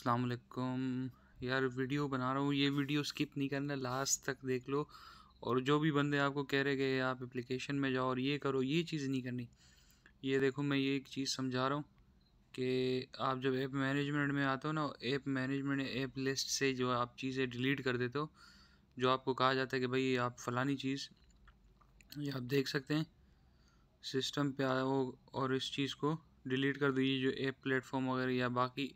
अस्सलाम यार वीडियो बना रहा हूँ ये वीडियो स्किप नहीं करना लास्ट तक देख लो और जो भी बंदे आपको कह रहे गए आप एप्लीकेशन में जाओ और ये करो ये चीज़ नहीं करनी ये देखो मैं ये एक चीज़ समझा रहा हूँ कि आप जब ऐप मैनेजमेंट में आते हो ना ऐप मैनेजमेंट ऐप लिस्ट से जो आप चीज़ें डिलीट कर देते हो जो आपको कहा जाता है कि भाई आप फ़लानी चीज़ ये आप देख सकते हैं सिस्टम पे आओ और इस चीज़ को डिलीट कर दो ये जो ऐप प्लेटफॉर्म वगैरह या बाकी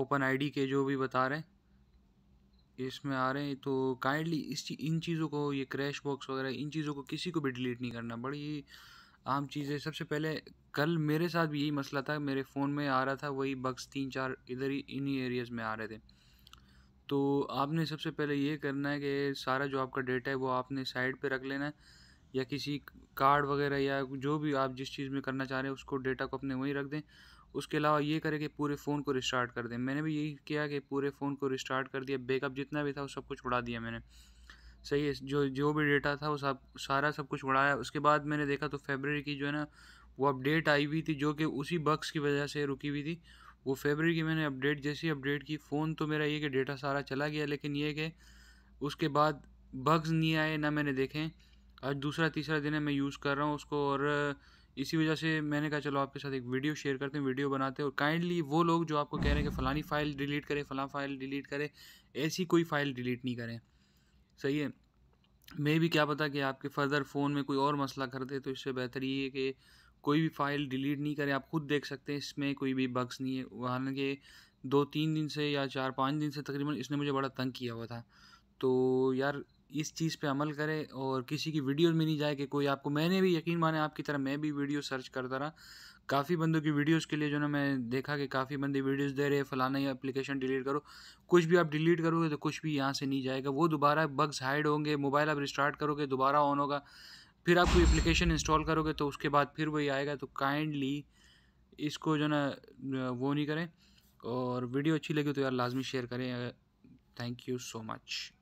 ओपन आईडी के जो भी बता रहे हैं इसमें आ रहे हैं तो काइंडली इस ची, इन चीज़ों को ये क्रैश बॉक्स वगैरह इन चीज़ों को किसी को भी डिलीट नहीं करना बड़ी आम चीज़ है सबसे पहले कल मेरे साथ भी यही मसला था मेरे फ़ोन में आ रहा था वही बग्स तीन चार इधर ही इन्हीं एरियाज़ में आ रहे थे तो आपने सबसे पहले ये करना है कि सारा जो आपका डेटा है वो आपने साइड पर रख लेना है या किसी कार्ड वगैरह या जो भी आप जिस चीज़ में करना चाह रहे हैं उसको डेटा को अपने वहीं रख दें उसके अलावा ये करें कि पूरे फ़ोन को रिस्टार्ट कर दें मैंने भी यही किया कि पूरे फ़ोन को रिस्टार्ट कर दिया बैकअप जितना भी था वो सब कुछ उड़ा दिया मैंने सही है जो जो भी डेटा था वो सब सारा सब कुछ उड़ाया उसके बाद मैंने देखा तो फेबररी की जो है ना वो अपडेट आई हुई थी जो कि उसी बग्स की वजह से रुकी हुई थी वो फेबररी की मैंने अपडेट जैसी अपडेट की फ़ोन तो मेरा ये कि डेटा सारा चला गया लेकिन ये कि उसके बाद बग्स नहीं आए ना मैंने देखे आज दूसरा तीसरा दिन है मैं यूज़ कर रहा हूँ उसको और इसी वजह से मैंने कहा चलो आपके साथ एक वीडियो शेयर करते हैं वीडियो बनाते हैं और काइंडली वो लोग जो आपको कह रहे हैं कि फ़लानी फ़ाइल डिलीट करें फ़लाँ फ़ाइल डिलीट करें ऐसी कोई फ़ाइल डिलीट नहीं करें सही है मे भी क्या पता कि आपके फर्दर फ़ोन में कोई और मसला कर दे तो इससे बेहतर ये है कि कोई भी फ़ाइल डिलीट नहीं करें आप खुद देख सकते हैं इसमें कोई भी बग्स नहीं है हालांकि दो तीन दिन से या चार पाँच दिन से तकरीबन इसने मुझे बड़ा तंग किया हुआ था तो यार इस चीज़ पे अमल करें और किसी की वीडियो में नहीं जाए कि कोई आपको मैंने भी यकीन माने आपकी तरह मैं भी वीडियो सर्च करता रहा काफ़ी बंदों की वीडियोस के लिए जो ना मैं देखा कि काफ़ी बंदे वीडियोस दे रहे फलाना ये एप्लीकेशन डिलीट करो कुछ भी आप डिलीट करोगे तो कुछ भी यहाँ से नहीं जाएगा वो दोबारा बग्स हाइड होंगे मोबाइल आप रिस्टार्ट करोगे दोबारा ऑन होगा फिर आप कोई एप्लीकेशन इंस्टॉल करोगे तो उसके बाद फिर वही आएगा तो काइंडली इसको जो ना वो नहीं करें और वीडियो अच्छी लगी तो यार लाजमी शेयर करें थैंक यू सो मच